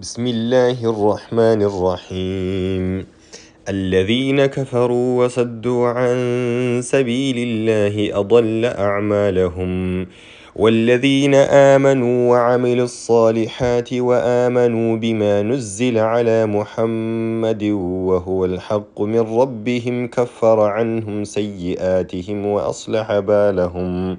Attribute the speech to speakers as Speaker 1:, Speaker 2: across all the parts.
Speaker 1: بسم الله الرحمن الرحيم الذين كفروا وصدوا عن سبيل الله أضل أعمالهم والذين آمنوا وعملوا الصالحات وآمنوا بما نزل على محمد وهو الحق من ربهم كفر عنهم سيئاتهم وأصلح بالهم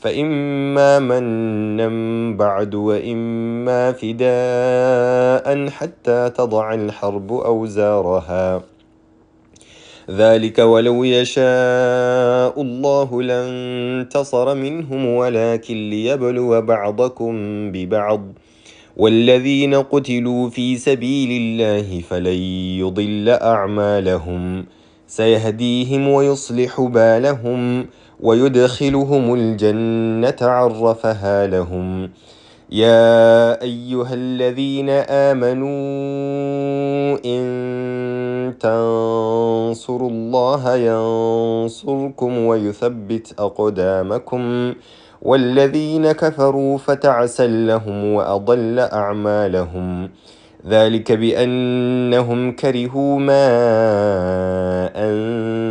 Speaker 1: فإما منا بعد وإما فداء حتى تضع الحرب أوزارها ذلك ولو يشاء الله لانتصر منهم ولكن ليبلو بعضكم ببعض والذين قتلوا في سبيل الله فلن يضل أعمالهم ۖ سيهديهم ويصلح بالهم ويدخلهم الجنة عرفها لهم يا أيها الذين آمنوا إن تنصروا الله ينصركم ويثبت أقدامكم والذين كفروا فتعسا لهم وأضل أعمالهم ذلك بأنهم كرهوا ما